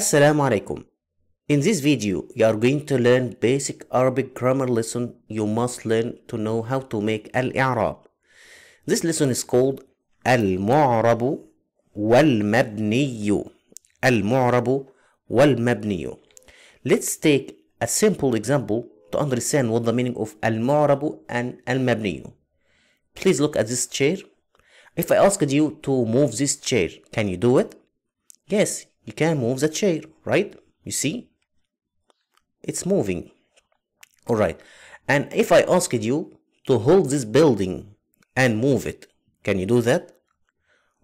Assalamu alaikum. In this video, you are going to learn basic Arabic grammar lesson you must learn to know how to make al-i'rab. This lesson is called al-mu'rabu wal-mabniyu. Al-mu'rabu wal-mabniyu. Let's take a simple example to understand what the meaning of al-mu'rabu and al-mabniyu. Please look at this chair. If I asked you to move this chair, can you do it? Yes, you can move the chair right you see it's moving all right and if i asked you to hold this building and move it can you do that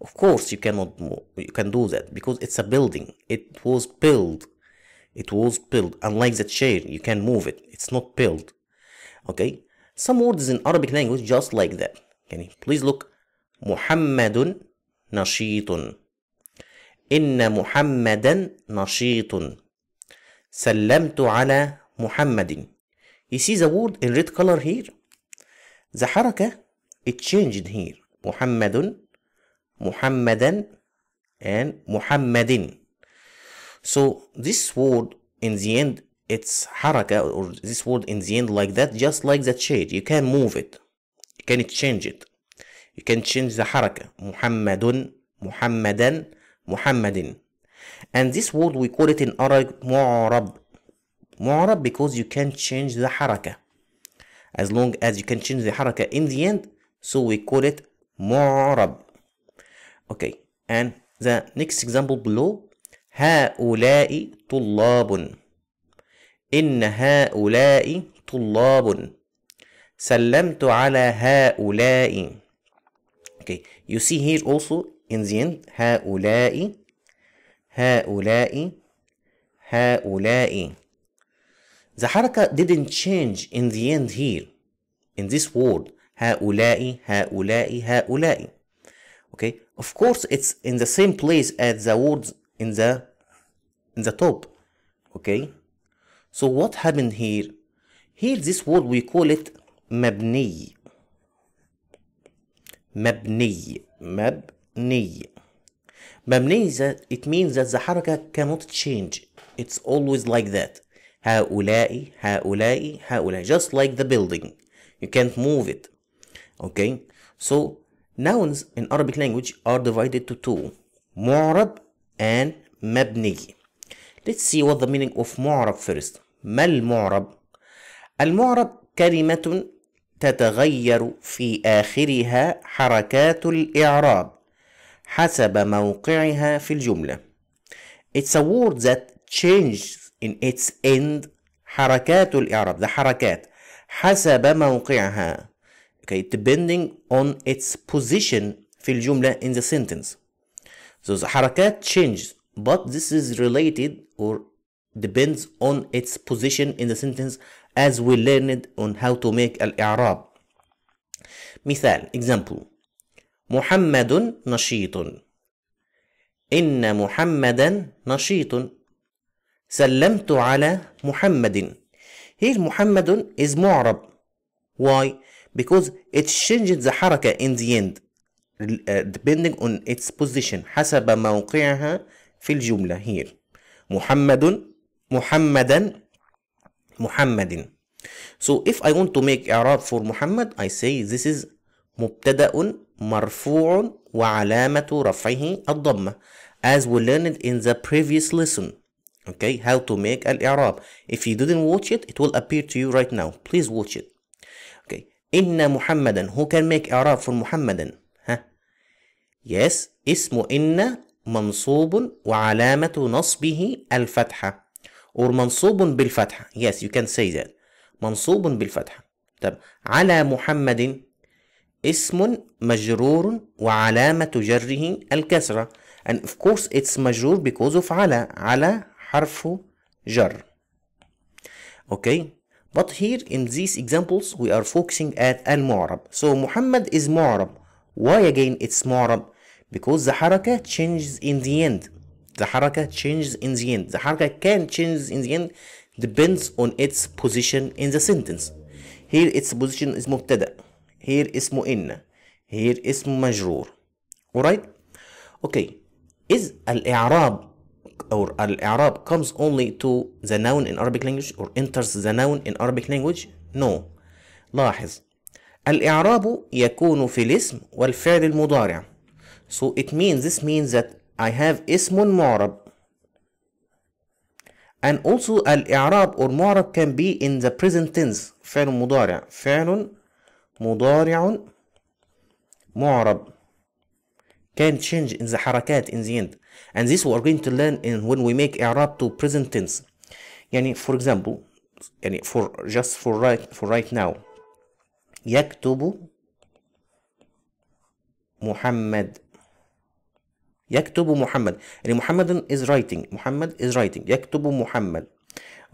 of course you cannot move you can do that because it's a building it was built it was built unlike the chair you can move it it's not built okay some words in arabic language just like that can you please look muhammadun nashitun إن محمدا نشيط سلمت على محمد You see the word in red color here The حركة it changed here محمد محمدا and محمد So this word in the end it's حركة or this word in the end like that just like that shade you can move it you can change it you can change the حركة محمد محمدا محمد and this word we call it in Arabic معرب معرب because you can change the حركة as long as you can change the حركة in the end so we call it معرب okay and the next example below هؤلاء طلاب إن هؤلاء طلاب سلمت على هؤلاء okay you see here also In the end هؤلاء هؤلاء هؤلاء The حركة didn't change in the end here in this word هؤلاء هؤلاء هؤلاء okay of course it's in the same place as the words in the in the top okay so what happened here here this word we call it مبني مبني مبني ني مبني it means that the حركة cannot change it's always like that هؤلاء هؤلاء هؤلاء just like the building you can't move it okay so nouns in Arabic language are divided to two معرب and مبني let's see what the meaning of معرب first ما المعرب المعرب كلمة تتغير في آخرها حركات الإعراب حسب موقعها في الجملة. It's a word that changes in its end حركات الإعراب ده حركات حسب موقعها okay depending on its position في الجملة in the sentence so the حركات changes but this is related or depends on its position in the sentence as we learned on how to make الإعراب مثال example محمد نشيط إن محمدا نشيط سلمت على محمد هي محمد is معرب why because it changes the حركة in the end depending on its position حسب موقعها في الجملة here محمد محمدا محمد so if I want to make إعراب for محمد I say this is مبتدأ مرفوع وعلامة رفعه الضمة as we learned in the previous lesson okay how to make الإعراب if you didn't watch it it will appear to you right now please watch it okay إن محمدا who can make إعراب for محمدا ها yes اسم إن منصوب وعلامة نصبه الفتحة or منصوب بالفتحة yes you can say that منصوب بالفتحة طب على محمد اسم مجرور وعلامة جره الكسرة and of course it's مجرور because of على على حرف جر okay but here in these examples we are focusing at المعرب so محمد is معرب why again it's معرب because the حركة changes in the end the حركة changes in the end the حركة can change in the end depends on its position in the sentence here its position is مبتدأ هير اسمه ان هير اسمه مجرور alright okay is الإعراب or الإعراب comes only to the noun in Arabic language or enters the noun in Arabic language no لاحظ الإعراب يكون في الاسم والفعل المضارع so it means this means that I have اسم معرب and also الإعراب or معرب can be in the present tense فعل مضارع فعل مضارع معرب can change in the حركات in the end and this we are going to learn in when we make إعراب to present tense يعني for example يعني for just for right for right now يكتب محمد يكتب محمد يعني محمد is writing محمد is writing يكتب محمد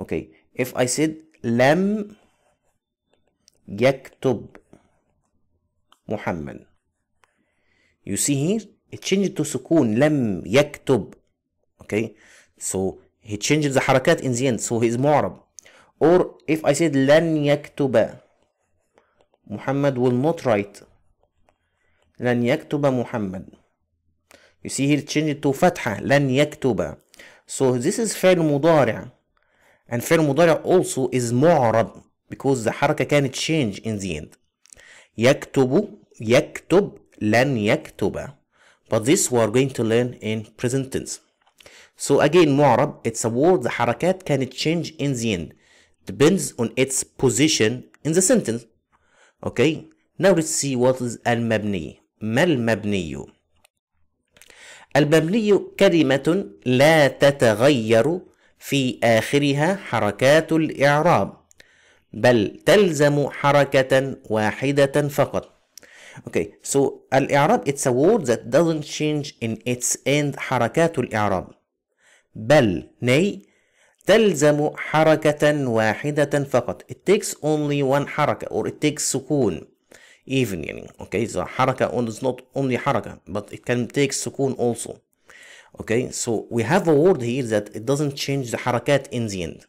okay if I said لم يكتب محمد you see here it changed to سكون لم يكتب okay so he changed the حركات in the end so he is معرب or if I said لن يكتب محمد will not write لن يكتب محمد you see here it changed to فتحة لن يكتب so this is فعل مضارع and فعل مضارع also is معرب because the حركة كانت change in the end يكتب يكتب لن يكتب but this we are going to learn in present tense so again معرب it's a word the حركات can change in the end depends on its position in the sentence okay now let's see what is المبني ما المبني المبني كلمة لا تتغير في آخرها حركات الإعراب بل تلزم حركة واحدة فقط Okay, so الإعراب it's a word that doesn't change in its end حركات الإعراب بل ني تلزم حركة واحدة فقط it takes only one حركة or it takes سكون even يعني okay so حركة is not only حركة but it can take سكون also okay so we have a word here that it doesn't change the حركات in the end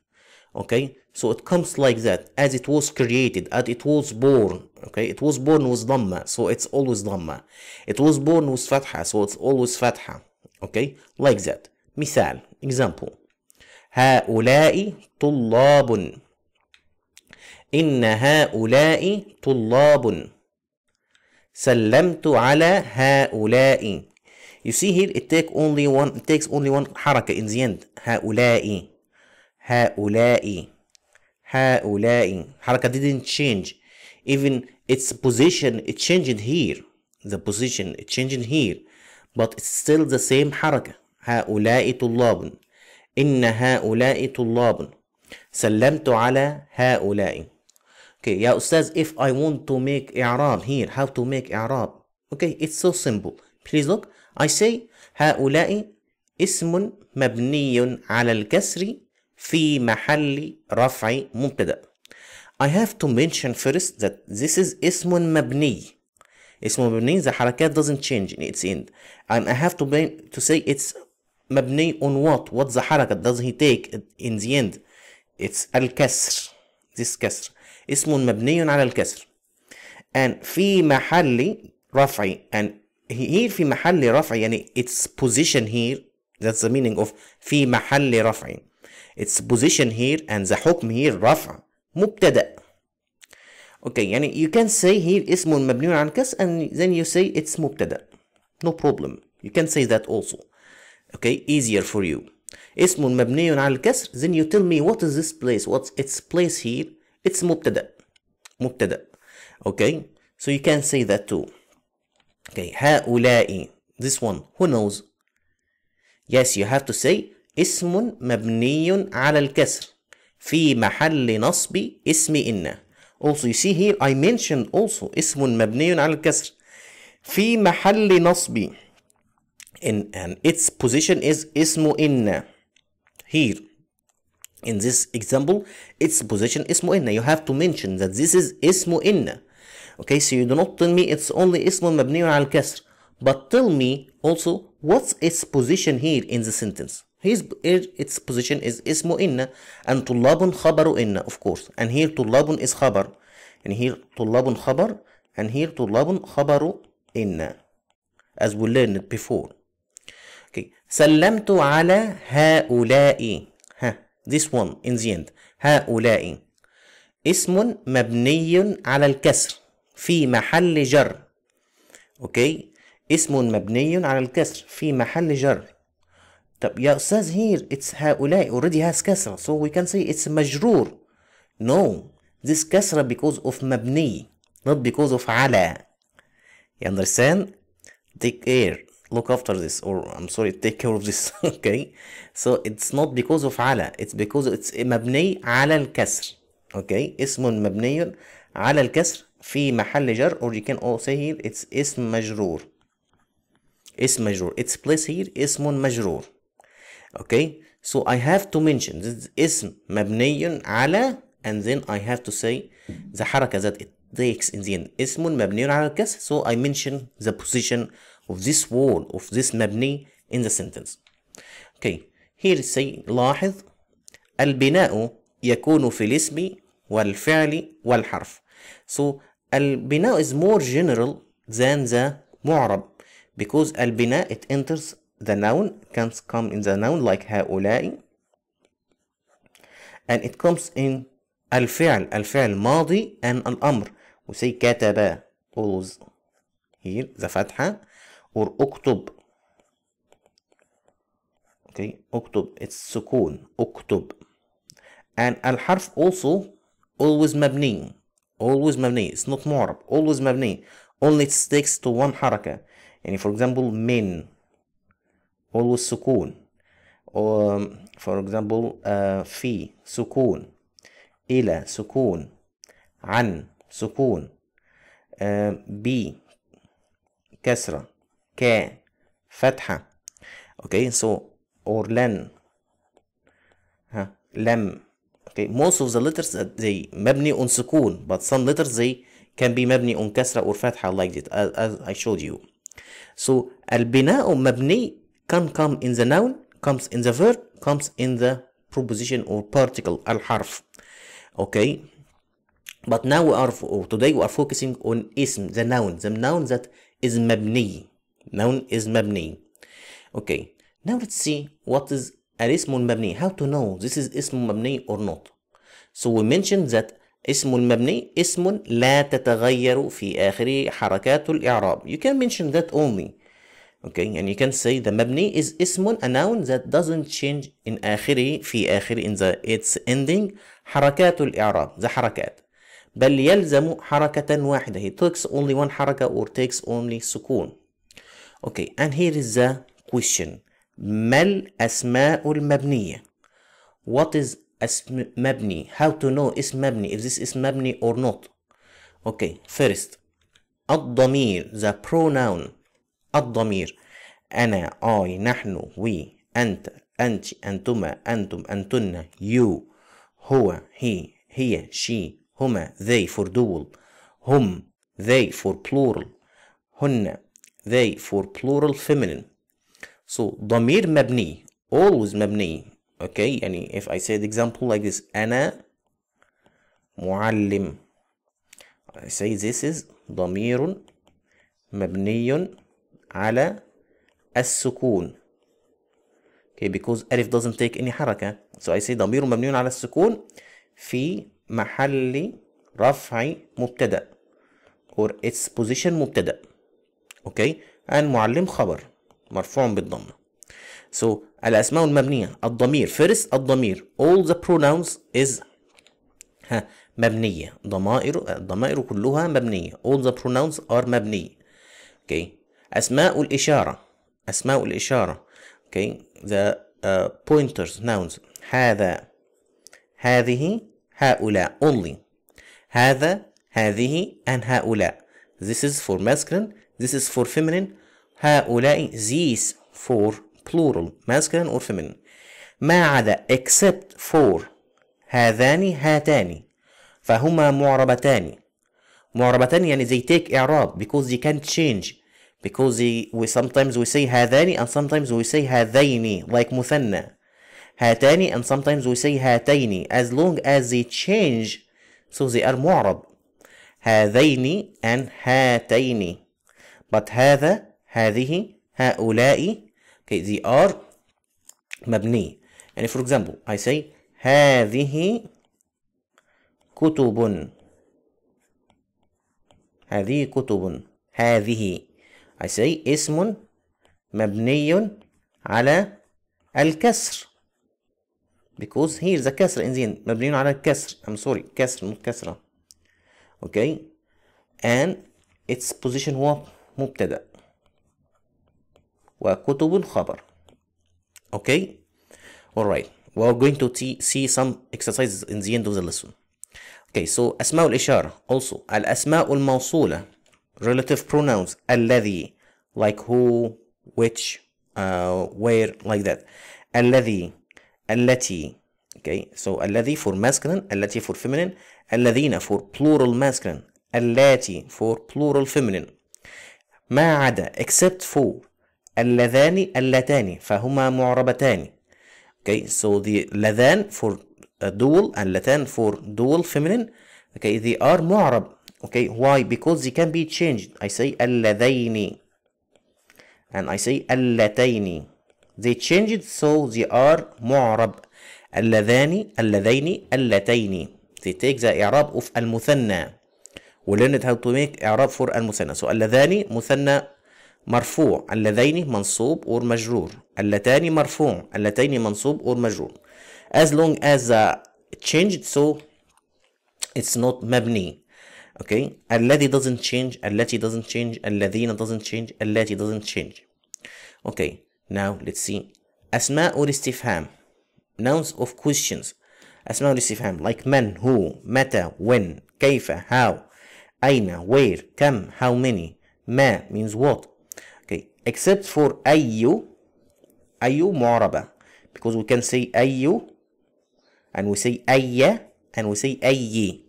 okay so it comes like that as it was created as it was born okay it was born with dhamma so it's always dhamma it was born with fatha so it's always fatha okay like that مثال example هؤلاء طلاب إن هؤلاء طلاب سلمت على هؤلاء you see here it take only one it takes only one حركة in the end هؤلاء هؤلاء هؤلاء الحركة didn't change even its position it changed here the position it changed here but it's still the same حركة هؤلاء طلاب إن هؤلاء طلاب سلمت على هؤلاء okay يا أستاذ if I want to make إعراب here how to make إعراب okay it's so simple please look I say هؤلاء اسم مبني على الكسر في محل رفع مبتدأ I have to mention first that this is اسم مبني اسم مبني the حركات doesn't change in its end and I have to, to say it's مبني on what what the حركة does he take in the end it's الكسر this كسر اسم مبني على الكسر and في محل رفع and here في محل رفع يعني its position here that's the meaning of في محل رفع its position here and the حكم here رفع مبتدأ okay يعني you can say here اسم مبني عن الكسر and then you say it's مبتدأ no problem you can say that also okay easier for you اسم مبني على الكسر then you tell me what is this place what's its place here it's مبتدأ مبتدأ okay so you can say that too okay هؤلاء this one who knows yes you have to say اسم مبني على الكسر في محل نصب اسم إن also you see here I mentioned also اسم مبني على الكسر في محل نصب in and its position is اسم إن here in this example its position اسم إن you have to mention that this is اسم إن okay so you do not tell me it's only اسم مبني على الكسر but tell me also what's its position here in the sentence his its position is اسمه إن أن طلاب خبر إن of course and here طلاب is خبر and here طلاب خبر and here طلاب خبر إن as we learned before okay. سلمت على هؤلاء ها this one in the end هؤلاء اسم مبني على الكسر في محل جر اوكي okay. اسم مبني على الكسر في محل جر طب يا أستاذ here it's هؤلاء already has كسرة so we can say it's مجرور no this كسرة because of مبني not because of على you understand take care look after this or I'm sorry take care of this okay so it's not because of على it's because it's مبني على الكسر okay اسم مبني على الكسر في محل جر or you can also say here it's اسم مجرور اسم مجرور it's place here اسم مجرور okay so I have to mention this is مبني على and then I have to say the حركة that it takes in the end اسم مبني على الكسر so I mention the position of this word of this مبني in the sentence okay here say لاحظ البناء يكون wal الاسم والفعل والحرف so البناء is more general than the معرب because البناء it enters the noun can come in the noun like هؤلاء and it comes in الفعل الفعل ماضي and الأمر we say كتب always here the فتحة or اكتب okay اكتب it's سكون اكتب and الحرف also always مبني always مبني it's not معرب always مبني only it sticks to one حركة يعني for example من always سكون or for example uh, في سكون إلى سكون عن سكون uh, بي كسرة ك فتحة okay so or لن huh, لم okay most of the letters that they مبني on سكون but some letters they can be مبني on كسرة or فتحة like that as, as I showed you so البناء مبني can come in the noun comes in the verb comes in the proposition or particle الحرف okay but now we are today we are focusing on اسم the noun the noun that is مبني noun is مبني okay now let's see what is الاسم المبني how to know this is اسم مبني or not so we mentioned that اسم المبني اسم لا تتغير في آخره حركات الإعراب you can mention that only Okay, and you can say the مبني is اسم a noun that doesn't change in آخره في آخر in the its ending حركات الإعراب the حركات بل يلزم حركة واحدة he takes only one حركة or takes only سكون okay and here is the question ما الأسماء المبنية what is اسم مبني how to know اسم مبني if this is مبني or not okay first الضمير the pronoun الضمير أنا I نحن we أنت أنت أنتما أنتم أنتن you هو he هي she هما they for dual هم they for plural هن they for plural feminine so ضمير مبني always مبني okay يعني if I say the example like this أنا معلم I say this is ضمير مبني على السكون okay because ألف doesn't take any حركة so I say ضمير مبني على السكون في محل رفع مبتدأ or its position مبتدأ okay and معلم خبر مرفوع بالضمة so الأسماء المبنية الضمير first الضمير all the pronouns is ها مبنية ضمائر الضمائر كلها مبنية all the pronouns are مبنية okay أسماء الإشارة أسماء الإشارة okay the uh, pointers nouns هذا هذه هؤلاء only هذا هذه and هؤلاء this is for masculine this is for feminine هؤلاء these for plural masculine or feminine ما عدا except for هذان هاتان فهما معربتان معربتان يعني they take إعراب because they can't change because he, we sometimes we say هذان and sometimes we say هذين like مثنى هاتان and sometimes we say هاتين as long as they change so they are معرب هذين and هاتين but هذا هذه هؤلاء okay they are مبني يعني for example I say هذه كتب هذه كتب هذه هيسي اسم مبني على الكسر because here the كسر in the end مبني على الكسر I'm sorry كسر مو كسرة okay and its position هو مبتدأ وكتب خبر okay alright we're going to see some exercises in the end of the lesson okay so أسماء الإشارة also الأسماء الموصولة relative pronouns الذي like who which uh, where like that الذي التي okay so الذي for masculine التي for feminine الذين for plural masculine التي for plural feminine ما عدا except for اللذان اللتان فهما معربتان okay so the لذان for dual اللتان for dual feminine okay they are معرب Okay, why? Because they can be changed. I say اللذين and I say اللتين. They changed so they are معرب. اللذان اللذين اللتين. They take the إعراب of المثنى. We learned how to make إعراب for المثنى. So اللذان مثنى مرفوع اللذين منصوب or مجرور اللتان مرفوع اللتين منصوب or مجرور as long as the changed so it's not مبني okay الذي doesn't change التي doesn't change الذين doesn't change التي doesn't change okay now let's see أسماء الاستفهام nouns of questions أسماء الاستفهام like من who متى when كيف how أين where كم how many ما means what okay except for أي أي معربة because we can say أي and we say أي and we say أي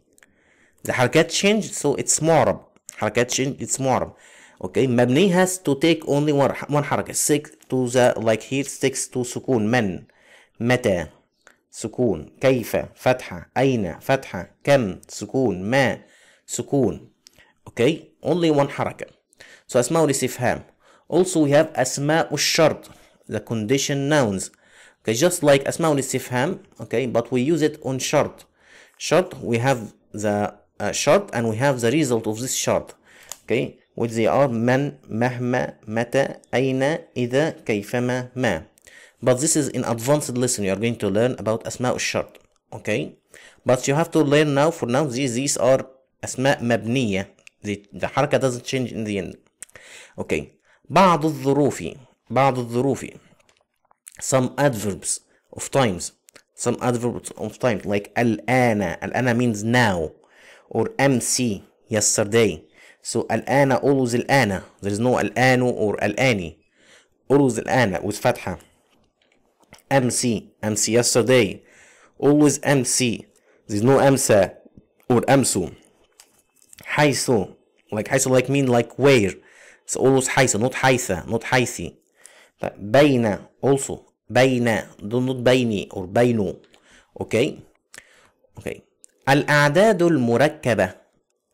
the حركات change so it's معرب حركات change it's معرب okay مبني has to take only one one حركة Six to the like here Six to سكون من متى سكون كيف فتحة أين فتحة كم سكون ما سكون okay only one حركة so أسماء الاستفهام also we have أسماء الشرط the condition nouns okay just like أسماء الاستفهام okay but we use it on شرط شرط we have the uh, chart and we have the result of this short. okay which they are من مهما متى أين إذا كيفما ما but this is an advanced lesson you are going to learn about small short. okay but you have to learn now for now these, these are أسماء مبنية the, the حركة doesn't change in the end okay بعض الظروف بعض الظروف some adverbs of times some adverbs of times like الآن الآن means now or MC yesterday. So الآن always الآن. There is no الآن or الآني. Always الآن with فتحة. MC MC yesterday. Always MC. There is no أمسى or أمسو. حيث like حيث like mean like where. It's always حيث not حيث not حيثي. بين also بين do not بيني or بينو. Okay. Okay. الأعداد المركبة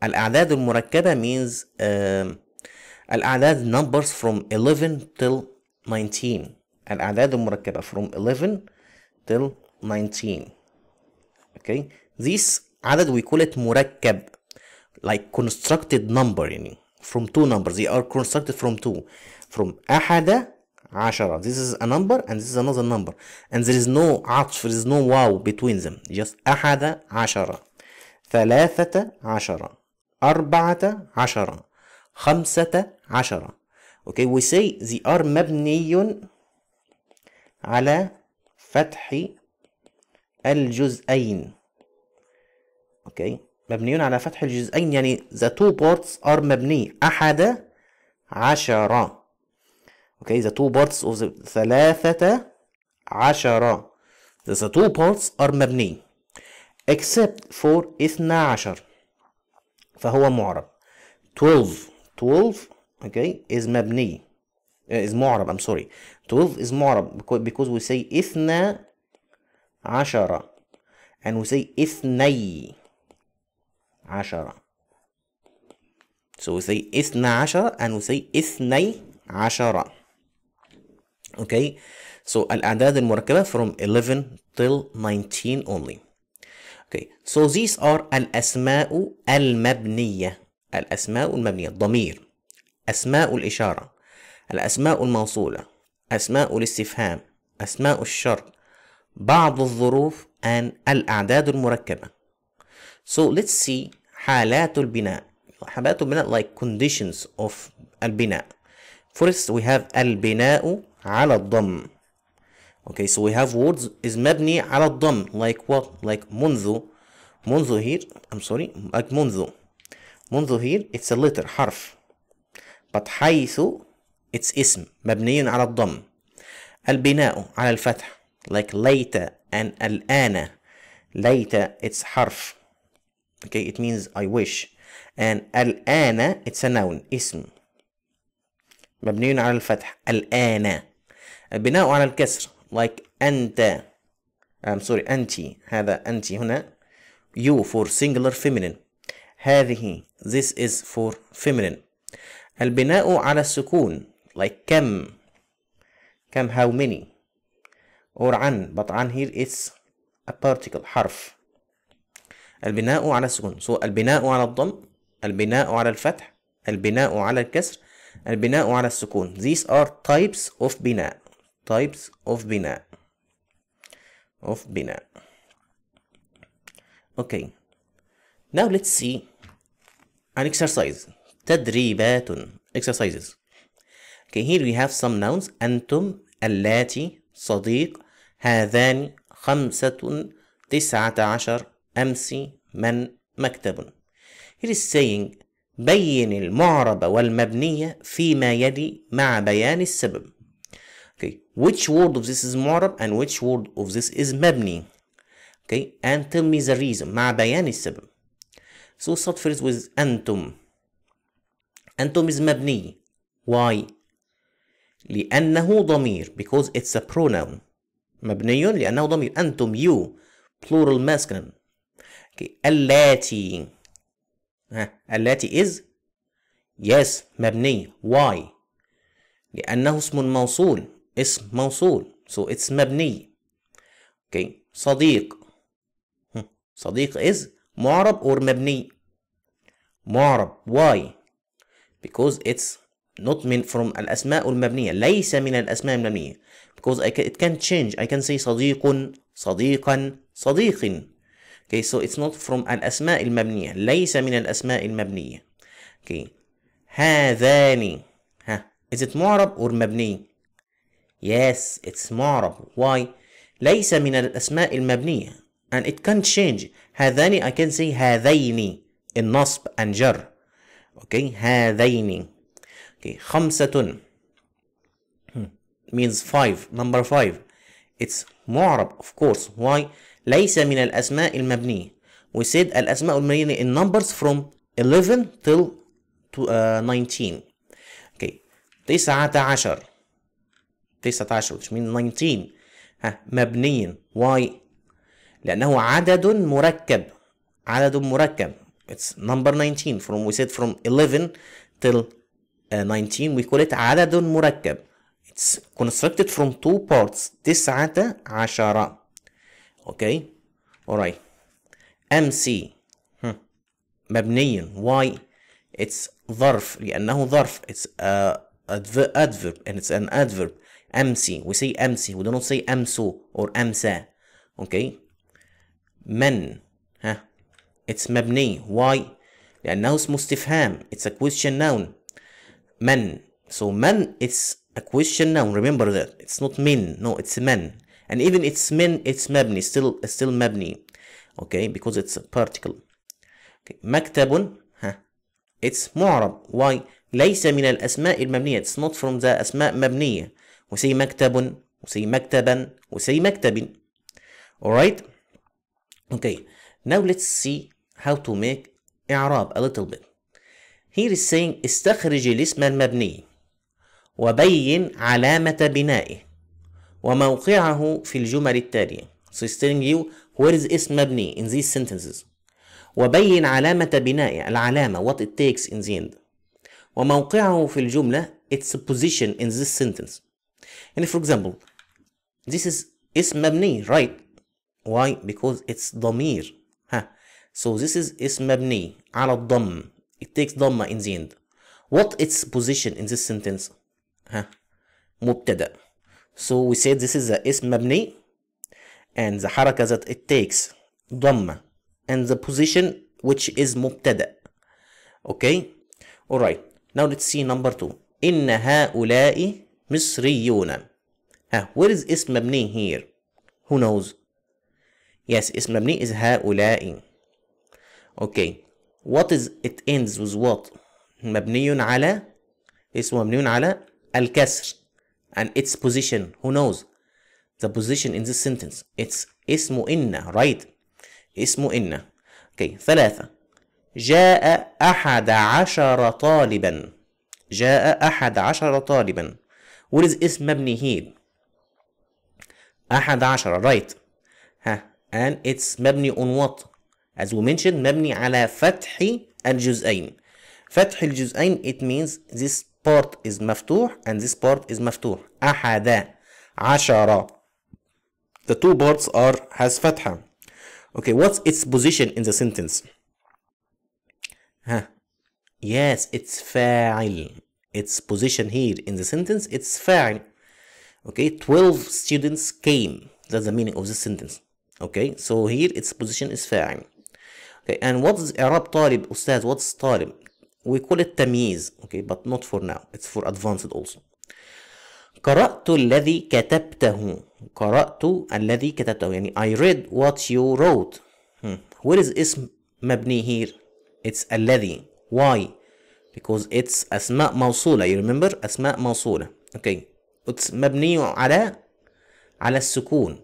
الأعداد المركبة means uh, الأعداد numbers from 11 till 19 الأعداد المركبة from 11 till 19 okay this عدد we call it مركب like constructed number يعني from two numbers they are constructed from two from أحد 10 this is a number and this is another number and there is no عطف there is no wow between them just أحد عشرة ثلاثة عشرة أربعة عشرة خمسة عشرة okay we say they are مبني على فتح الجزئين okay مبني على فتح الجزئين يعني the two parts are مبني أحد عشرة okay the two parts of the ثلاثة عشرة the, two parts are مبني except for اثنا عشر فهو معرب 12 12 okay is مبني is معرب I'm sorry 12 is معرب because we say اثنا عشرة and we say اثني عشرة so we say اثنا عشرة and we say اثني عشرة okay so الأعداد المركبة from 11 till 19 only okay so these are الأسماء المبنية الأسماء المبنية الضمير أسماء الإشارة الأسماء الموصولة أسماء الاستفهام أسماء الشر بعض الظروف and الأعداد المركبة so let's see حالات البناء حالات البناء like conditions of البناء first we have البناء على الضم okay so we have words is مبني على الضم like what like منذ منذ here I'm sorry like منذ منذ here it's a letter حرف but حيث it's اسم مبني على الضم البناء على الفتح like ليت and الآن ليت it's حرف okay it means I wish and الآن it's a noun اسم مبني على الفتح الآن بناء على الكسر like أنت I'm um, sorry أنت هذا أنت هنا you for singular feminine هذه this is for feminine البناء على السكون like كم كم how many or عن but عن here it's a particle حرف البناء على السكون so البناء على الضم البناء على الفتح البناء على الكسر البناء على السكون these are types of بناء types of بناء of بناء okay now let's see an exercise تدريبات exercises okay here we have some nouns أنتم اللاتي صديق هذان خمسة تسعة عشر أمس من مكتب here is saying بين المعرب والمبنية فيما يلي مع بيان السبب okay which word of this is معرب and which word of this is مبني okay and tell me the reason مع بيان السبب so start first with أنتم أنتم is مبني why لأنه ضمير because it's a pronoun مبني لأنه ضمير أنتم you plural masculine okay. اللاتي ها اللاتي is yes مبني why لأنه اسم موصول اسم موصول سو so اتس مبني اوكي okay. صديق صديق از معرب اور مبني معرب why because it's not من from الأسماء المبنية ليس من الأسماء المبنية because I can, it can change I can say صديق صديقا صديق okay so it's not from الأسماء المبنية ليس من الأسماء المبنية okay هذان ها is it معرب or مبني Yes, it's معرب. Why? ليس من الأسماء المبنية. And it can't change. هذان I can say هذيني النصب and جر. Okay, هذيني. Okay, خمسة. means five. Number five. It's معرب of course. Why? ليس من الأسماء المبنية. We said الأسماء المبنية in numbers from 11 till to, uh, 19. Okay. تسعة عشر. 19 which means 19 ها مبني why لأنه عدد مركب عدد مركب it's number 19 from we said from 11 till uh, 19 we call it عدد مركب it's constructed from two parts تسعة عشرة okay right MC مبني why it's ظرف لأنه ظرف it's a adverb and it's an adverb MC. we say MC. we don't say MSO or أمسى okay من Huh? it's مبني why لأنه اسم استفهام it's a question noun من so من it's a question noun remember that it's not من no it's من and even it's من it's مبني still still مبني okay because it's a particle okay. مكتب ها it's معرب why ليس من الأسماء المبنية it's not from the أسماء مبنية وسي مكتب وسي مكتبا وسي مكتب alright okay now let's see how to make إعراب a little bit here is saying استخرج الاسم المبني وبين علامة بنائه وموقعه في الجمل التالية so it's telling you where is اسم مبني in these sentences وبين علامة بنائه العلامة what it takes in the end وموقعه في الجملة its position in this sentence and for example this is اسم مبني right why because it's ضمير huh. so this is اسم مبني على الضم it takes ضمة in the end what its position in this sentence huh. مبتدأ so we said this is the اسم مبني and the حركة that it takes ضمة and the position which is مبتدأ okay alright now let's see number two إن هؤلاء مصريون ها where is اسم مبني here who knows yes اسم مبني is هؤلاء okay what is it ends with what مبني على اسمه مبني على الكسر and its position who knows the position in this sentence it's اسمه إن right اسمه إن okay ثلاثة جاء أحد عشر طالبا جاء أحد عشر طالبا What is اسم مبني ahad أحد عشر right and it's مبني on what as we mentioned مبني على فتح الجزئين فتح الجزئين it means this part is مفتوح and this part is مفتوح أحد عشرة the two parts are has فتحة okay what's its position in the sentence yes it's فاعل its position here in the sentence it's فاعل okay 12 students came that's the meaning of this sentence okay so here its position is فاعل okay and what is إعراب طالب أستاذ what's طالب we call it تمييز okay but not for now it's for advanced also قرأت الذي كتبته قرأت الذي كتبته يعني I read what you wrote hmm. where is اسم مبني here it's الذي why because it's أسماء موصولة you remember أسماء موصولة okay it's مبني على على السكون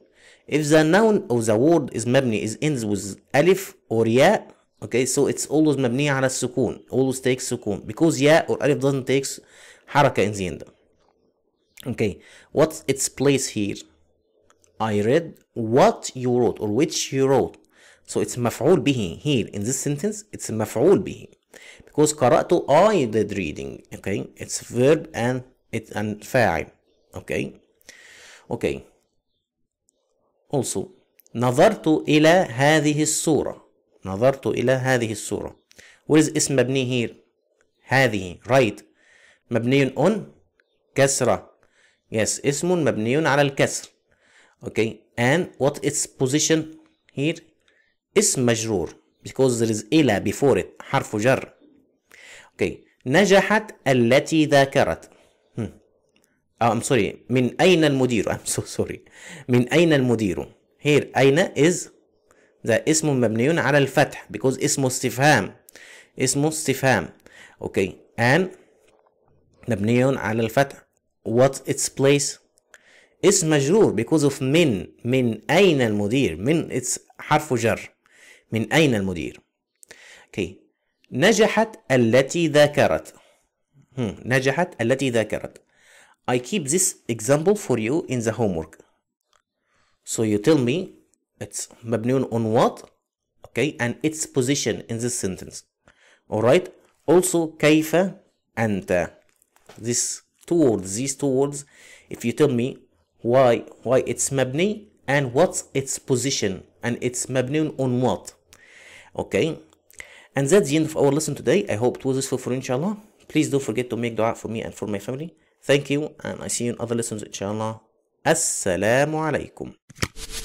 if the noun or the word is مبني is ends with ألف or ياء okay so it's always مبني على السكون always takes سكون because ياء or ألف doesn't takes حركة in the end okay what's its place here I read what you wrote or which you wrote so it's مفعول به here in this sentence it's مفعول به because قرأته I did reading okay it's verb and it and فاعل okay okay also نظرت إلى هذه الصورة نظرت إلى هذه الصورة where اسم مبني here هذه right مبني on كسرة yes اسم مبني على الكسر okay and what its position here اسم مجرور because there is إلى before it حرف جر okay نجحت التي ذاكرت hmm. oh, I'm sorry من اين المدير I'm so sorry من اين المدير here اين is the اسم مبني على الفتح because اسمه استفهام اسمه استفهام okay and مبني على الفتح what its place اسم مجرور because of من من اين المدير من its حرف جر من أين المدير؟ كي نجحت التي ذاكرت هم. نجحت التي ذاكرت I keep this example for you in the homework so you tell me it's مبني on what okay and its position in this sentence alright also كيف أنت this two words these two words if you tell me why why it's مبني and what's its position and it's مبني on what okay and that's the end of our lesson today i hope it was useful for you inshallah please don't forget to make dua for me and for my family thank you and i see you in other lessons inshallah assalamu alaikum